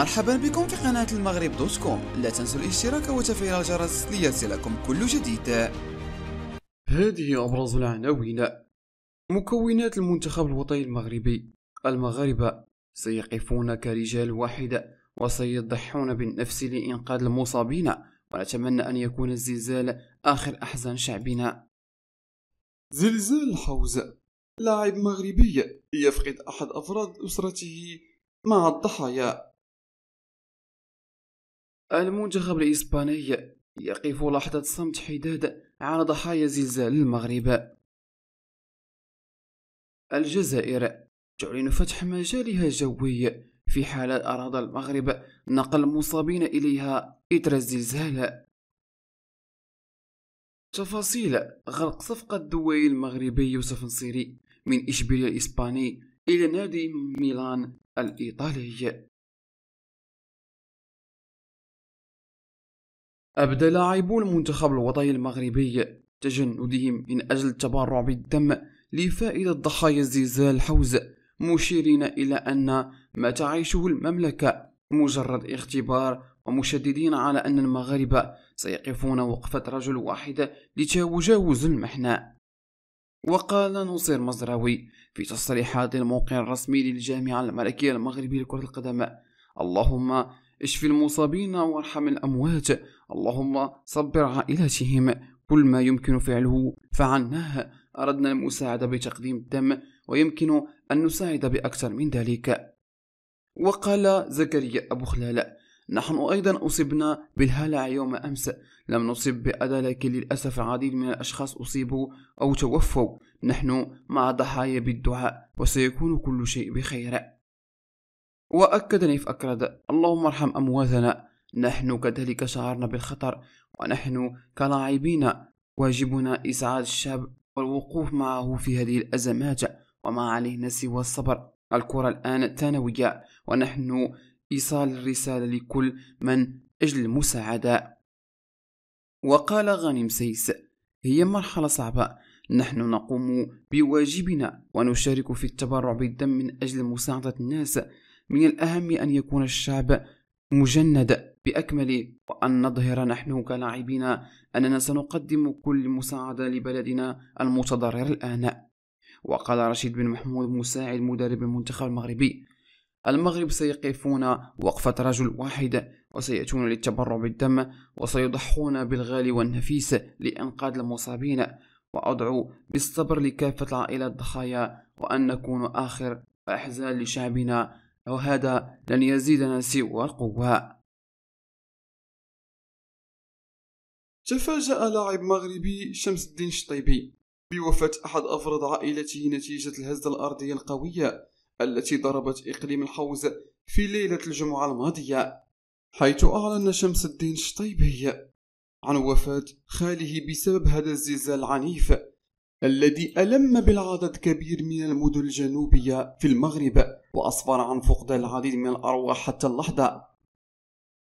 مرحبا بكم في قناة المغرب دوت كوم لا تنسوا الاشتراك وتفعيل الجرس ليصلكم كل جديد هذه أبرز العناوين مكونات المنتخب الوطني المغربي المغاربة سيقفون كرجال واحد وسيضحون بالنفس لإنقاذ المصابين ونتمنى أن يكون الزلزال آخر أحزان شعبنا زلزال الحوز لاعب مغربي يفقد أحد أفراد أسرته مع الضحايا المنتخب الإسباني يقف لحظة صمت حداد على ضحايا زلزال المغرب الجزائر تعلن فتح مجالها الجوي في حال أراد المغرب نقل المصابين إليها إثر الزلزال تفاصيل غرق صفقة دوي المغربي يوسف نصيري من إشبيلية الإسباني إلى نادي ميلان الإيطالي أبدى لاعبو المنتخب الوطني المغربي تجندهم من أجل التبرع بالدم لفائدة ضحايا زلزال الحوز مشيرين إلى أن ما تعيشه المملكة مجرد اختبار ومشددين على أن المغاربة سيقفون وقفة رجل واحد لتجاوز المحنة وقال نصير مزراوي في تصريحات الموقع الرسمي للجامعة الملكية المغربية لكرة القدم اللهم اشف المصابين وارحم الأموات اللهم صبر عائلتهم كل ما يمكن فعله فعناه أردنا المساعدة بتقديم الدم ويمكن أن نساعد بأكثر من ذلك وقال زكريا أبو خلال نحن أيضا أصبنا بالهلع يوم أمس لم نصب بأذى لكن للأسف العديد من الأشخاص أصيبوا أو توفوا نحن مع ضحايا بالدعاء وسيكون كل شيء بخير وأكد نيف أكرد اللهم ارحم أمواتنا نحن كذلك شعرنا بالخطر ونحن كلاعبين واجبنا إسعاد الشاب والوقوف معه في هذه الأزمات وما علينا سوى الصبر الكرة الآن ثانوية ونحن إيصال الرسالة لكل من أجل المساعدة وقال غانم سيس هي مرحلة صعبة نحن نقوم بواجبنا ونشارك في التبرع بالدم من أجل مساعدة الناس من الأهم أن يكون الشعب مجند بأكمله وأن نظهر نحن كلاعبين أننا سنقدم كل مساعدة لبلدنا المتضرر الآن وقال رشيد بن محمود مساعد مدرب المنتخب المغربي المغرب سيقفون وقفة رجل واحد وسيأتون للتبرع بالدم وسيضحون بالغالي والنفيس لإنقاذ المصابين وأدعو بالصبر لكافة العائلات الضحايا وأن نكون آخر أحزان لشعبنا أو هذا لن يزيدنا سوى القوة تفاجأ لاعب مغربي شمس الدين الشطيبي بوفاة أحد أفراد عائلته نتيجة الهزة الأرضية القوية التي ضربت إقليم الحوز في ليلة الجمعة الماضية حيث أعلن شمس الدين الشطيبي عن وفاة خاله بسبب هذا الزلزال العنيف الذي ألم بالعدد كبير من المدن الجنوبية في المغرب وأسفر عن فقدان العديد من الأرواح حتى اللحظة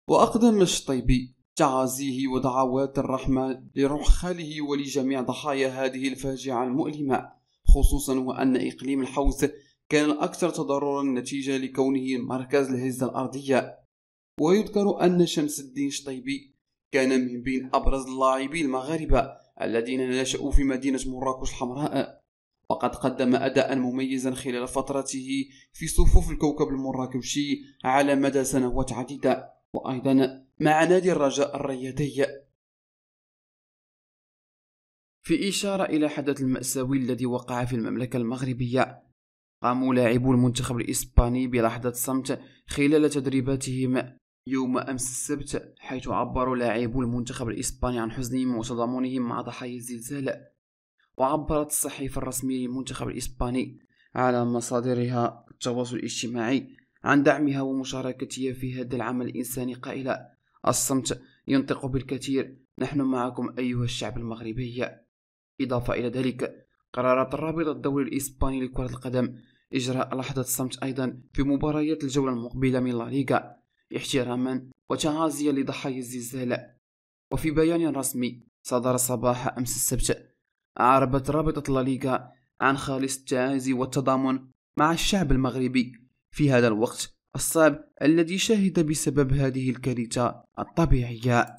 وأقدم الشطيبي تعازيه ودعوات الرحمة لروح خاله ولجميع ضحايا هذه الفاجعة المؤلمة خصوصا وأن إقليم الحوز كان الأكثر تضررا نتيجة لكونه مركز الهزة الأرضية ويذكر أن شمس الدين شطيبي كان من بين أبرز اللاعبين المغاربة الذين نشأوا في مدينة مراكش الحمراء وقد قدم أداء مميزا خلال فترته في صفوف الكوكب المراكشي على مدى سنوات عديدة وأيضا مع نادي الرجاء الرياضي في إشارة إلى حدث المأساوي الذي وقع في المملكة المغربية قاموا لاعبو المنتخب الإسباني بلحظة صمت خلال تدريباتهم يوم أمس السبت حيث عبر لاعبو المنتخب الإسباني عن حزنهم وتضامنهم مع ضحايا الزلزال وعبرت الصحيفة الرسمية للمنتخب الإسباني على مصادرها التواصل الاجتماعي عن دعمها ومشاركتها في هذا العمل الإنساني قائلة الصمت ينطق بالكثير نحن معكم أيها الشعب المغربي إضافة إلى ذلك قررت الرابطة الدولي الإسباني لكرة القدم إجراء لحظة صمت أيضا في مباريات الجولة المقبلة من لا ليغا احتراما وتعازيا لضحايا الزلزال وفي بيان رسمي صدر صباح أمس السبت أعربت رابطة لاليغا عن خالص التعازي والتضامن مع الشعب المغربي في هذا الوقت الصعب الذي شهد بسبب هذه الكارثة الطبيعية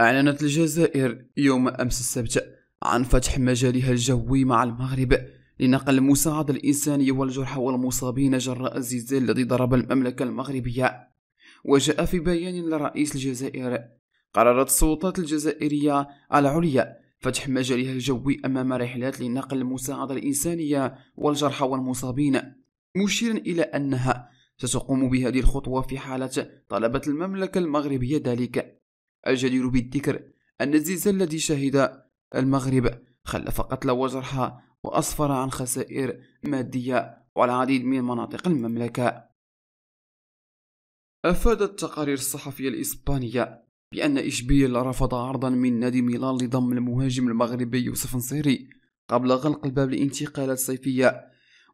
أعلنت الجزائر يوم أمس السبت عن فتح مجالها الجوي مع المغرب لنقل المساعدة الإنسانية والجرحى والمصابين جراء الزلزال الذي ضرب المملكة المغربية وجاء في بيان لرئيس الجزائر قررت السلطات الجزائرية العليا فتح مجالها الجوي أمام رحلات لنقل المساعدة الإنسانية والجرحى والمصابين مشيرا إلى أنها ستقوم بهذه الخطوة في حالة طلبت المملكة المغربية ذلك الجدير بالذكر أن الزلزال الذي شهد المغرب خلف قتلى وجرحى وأسفر عن خسائر مادية والعديد من مناطق المملكة أفادت تقارير الصحفية الإسبانية بأن إشبيل رفض عرضا من نادي ميلان لضم المهاجم المغربي يوسف نصيري قبل غلق الباب لانتقالات صيفية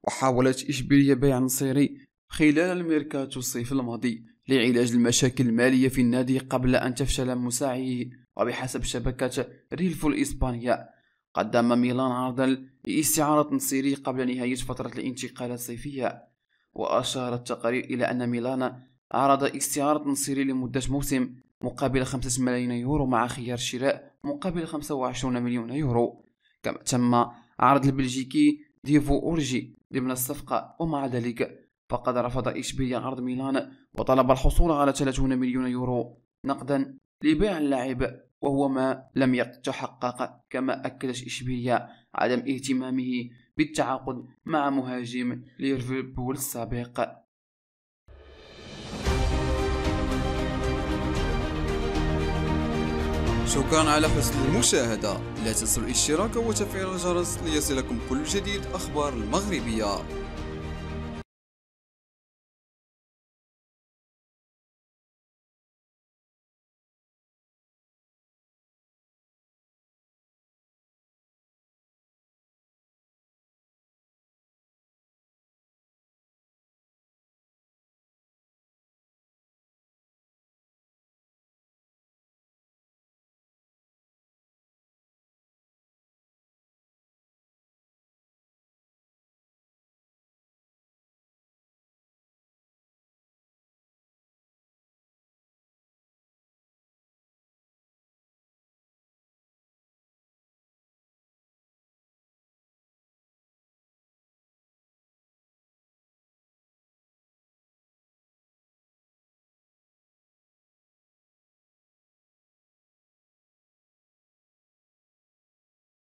وحاولت إشبيلية بيع نصيري خلال الميركاتو الصيف الماضي لعلاج المشاكل المالية في النادي قبل أن تفشل مساعيه وبحسب شبكة ريلفو الإسبانية قدم ميلان عرضا لاستعارة نصيري قبل نهاية فترة الانتقالات الصيفية وأشار التقارير إلى أن ميلان عرض استعارة نصيري لمدة موسم مقابل 5 ملايين يورو مع خيار شراء مقابل 25 مليون يورو كما تم عرض البلجيكي ديفو أورجي ضمن الصفقة ومع ذلك فقد رفض إشبيليا عرض ميلان وطلب الحصول على 30 مليون يورو نقدا لبيع اللاعب وهو ما لم يتحقق كما أكدت إشبيلية عدم اهتمامه بالتعاقد مع مهاجم ليفربول السابق شكرا على حسن المشاهدة لا تنسوا الاشتراك وتفعيل الجرس ليصلكم كل جديد أخبار المغربية